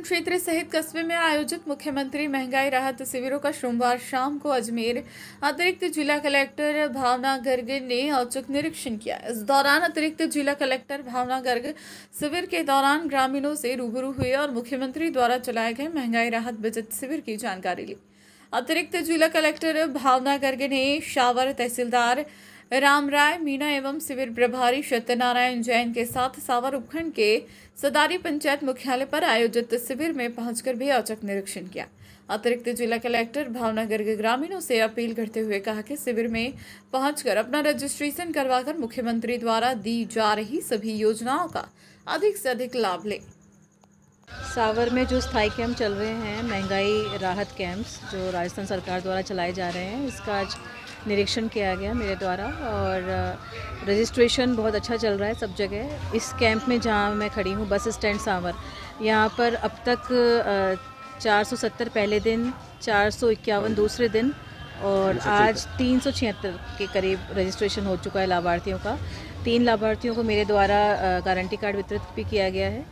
क्षेत्र सहित कस्बे में आयोजित मुख्यमंत्री महंगाई राहत शिविरों का सोमवार शाम को अजमेर अतिरिक्त जिला कलेक्टर भावना गर्ग ने औचक निरीक्षण किया इस दौरान अतिरिक्त जिला कलेक्टर भावना गर्ग शिविर के दौरान ग्रामीणों से रूबरू हुए और मुख्यमंत्री द्वारा चलाए गए महंगाई राहत बजट शिविर की जानकारी ली अतिरिक्त जिला कलेक्टर भावना गर्ग ने शावर तहसीलदार राम राय मीना एवं शिविर प्रभारी सत्यनारायण जैन के साथ सावर उपखंड के सदारी पंचायत मुख्यालय पर आयोजित शिविर में पहुंचकर भी औचक निरीक्षण किया अतिरिक्त जिला कलेक्टर भावना गर्ग ग्रामीणों से अपील करते हुए कहा कि शिविर में पहुंचकर अपना रजिस्ट्रेशन करवाकर मुख्यमंत्री द्वारा दी जा रही सभी योजनाओं का अधिक से अधिक लाभ लें सावर में जो स्थाई कैंप चल रहे हैं महंगाई राहत कैंप्स जो राजस्थान सरकार द्वारा चलाए जा रहे हैं इसका आज निरीक्षण किया गया मेरे द्वारा और रजिस्ट्रेशन बहुत अच्छा चल रहा है सब जगह इस कैंप में जहाँ मैं खड़ी हूँ बस स्टैंड सांवर यहाँ पर अब तक 470 पहले दिन चार दूसरे दिन और आज तीन के करीब रजिस्ट्रेशन हो चुका है लाभार्थियों का तीन लाभार्थियों को मेरे द्वारा गारंटी कार्ड वितरित भी किया गया है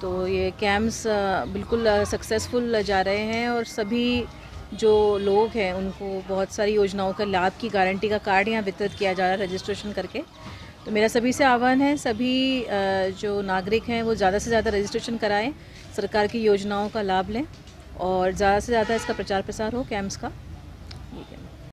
तो ये कैंप्स बिल्कुल सक्सेसफुल जा रहे हैं और सभी जो लोग हैं उनको बहुत सारी योजनाओं का लाभ की गारंटी का कार्ड यहाँ वितरित किया जा रहा है रजिस्ट्रेशन करके तो मेरा सभी से आह्वान है सभी जो नागरिक हैं वो ज़्यादा से ज़्यादा रजिस्ट्रेशन कराएं सरकार की योजनाओं का लाभ लें और ज़्यादा से ज़्यादा इसका प्रचार प्रसार हो कैम्प्स का